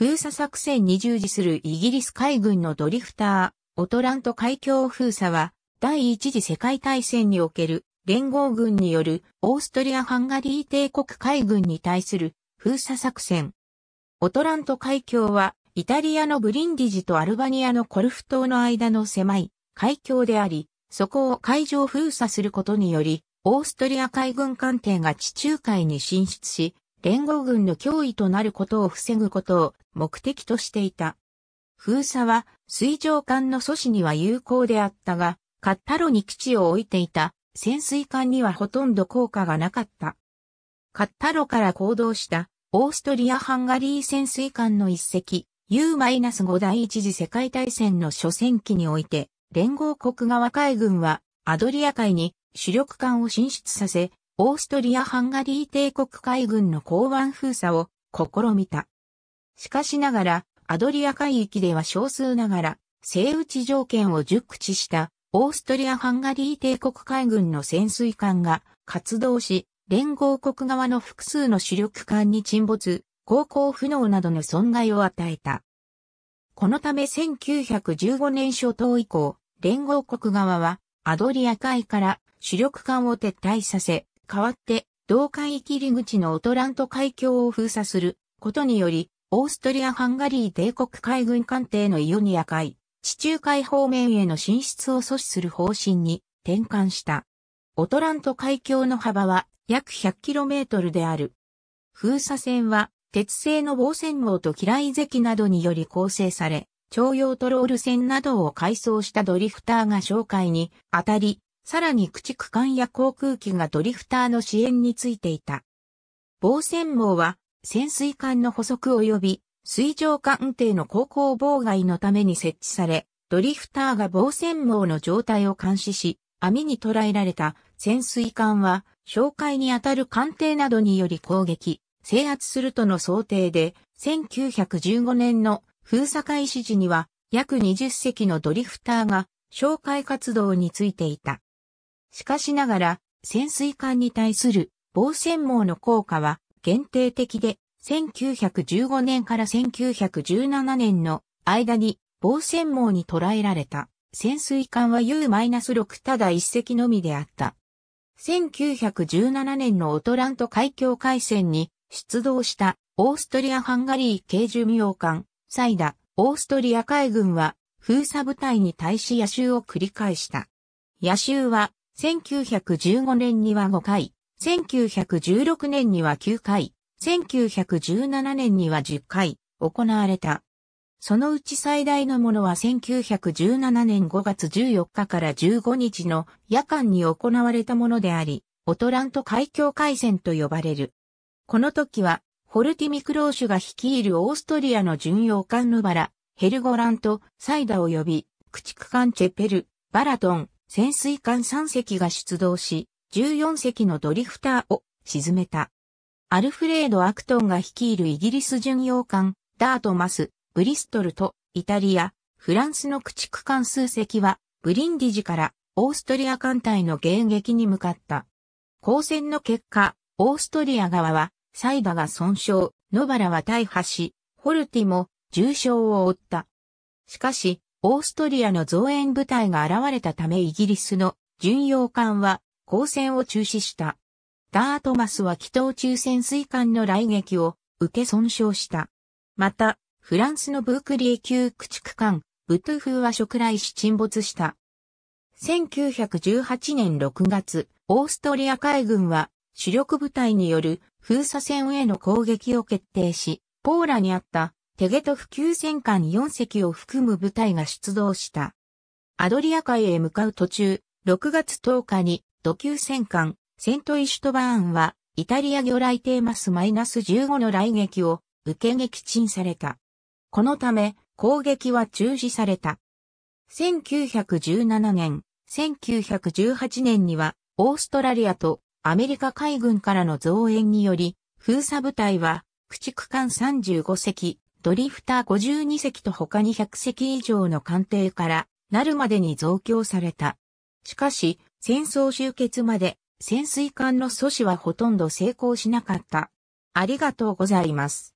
封鎖作戦に従事するイギリス海軍のドリフター、オトラント海峡封鎖は、第一次世界大戦における連合軍によるオーストリア・ハンガリー帝国海軍に対する封鎖作戦。オトラント海峡は、イタリアのブリンディジとアルバニアのコルフ島の間の狭い海峡であり、そこを海上封鎖することにより、オーストリア海軍艦艇が地中海に進出し、連合軍の脅威となることを防ぐことを目的としていた。封鎖は水上艦の阻止には有効であったが、カッタロに基地を置いていた潜水艦にはほとんど効果がなかった。カッタロから行動したオーストリア・ハンガリー潜水艦の一隻 U-5 第一次世界大戦の初戦期において、連合国側海軍はアドリア海に主力艦を進出させ、オーストリア・ハンガリー帝国海軍の港湾封鎖を試みた。しかしながら、アドリア海域では少数ながら、生打ち条件を熟知したオーストリア・ハンガリー帝国海軍の潜水艦が活動し、連合国側の複数の主力艦に沈没、航行不能などの損害を与えた。このため1915年初頭以降、連合国側はアドリア海から主力艦を撤退させ、代わって、同海域入り口のオトラント海峡を封鎖することにより、オーストリア・ハンガリー帝国海軍艦艇のイオニア海、地中海方面への進出を阻止する方針に転換した。オトラント海峡の幅は約 100km である。封鎖線は鉄製の防線網と機雷石などにより構成され、徴用トロール船などを改装したドリフターが紹介にあたり、さらに駆逐艦や航空機がドリフターの支援についていた。防戦網は潜水艦の補足及び水上艦艇の航行妨害のために設置され、ドリフターが防戦網の状態を監視し、網に捕らえられた潜水艦は、哨戒にあたる艦艇などにより攻撃、制圧するとの想定で、1915年の封鎖開始時には、約20隻のドリフターが、哨戒活動についていた。しかしながら、潜水艦に対する防潜網の効果は限定的で、1915年から1917年の間に防潜網に捉えられた潜水艦は U-6 ただ一隻のみであった。1917年のオトラント海峡海戦に出動したオーストリア・ハンガリー軽巡洋艦、サイダ、オーストリア海軍は封鎖部隊に対し野襲を繰り返した。野襲は1915年には5回、1916年には9回、1917年には10回行われた。そのうち最大のものは1917年5月14日から15日の夜間に行われたものであり、オトラント海峡海戦と呼ばれる。この時は、ホルティミクローシュが率いるオーストリアの巡洋艦ヌバラ、ヘルゴラント、サイダを呼び、駆逐艦チェペル、バラトン、潜水艦3隻が出動し、14隻のドリフターを沈めた。アルフレード・アクトンが率いるイギリス巡洋艦、ダート・マス、ブリストルと、イタリア、フランスの駆逐艦数隻は、ブリンディジからオーストリア艦隊の迎撃に向かった。交戦の結果、オーストリア側は、サイバが損傷、ノバラは大破し、ホルティも重傷を負った。しかし、オーストリアの増援部隊が現れたためイギリスの巡洋艦は交戦を中止した。ダートマスは気筒中潜水艦の雷撃を受け損傷した。また、フランスのブークリー級駆逐艦、ブトゥフーは食来し沈没した。1918年6月、オーストリア海軍は主力部隊による封鎖線への攻撃を決定し、ポーラにあったテゲトフ級戦艦4隻を含む部隊が出動した。アドリア海へ向かう途中、6月10日に土級戦艦セントイシュトバーンはイタリア魚雷テーマス -15 の雷撃を受け撃沈された。このため攻撃は中止された。1917年、1918年にはオーストラリアとアメリカ海軍からの増援により、封鎖部隊は駆逐艦35隻、ドリフター52隻と他に100隻以上の艦艇からなるまでに増強された。しかし、戦争終結まで潜水艦の阻止はほとんど成功しなかった。ありがとうございます。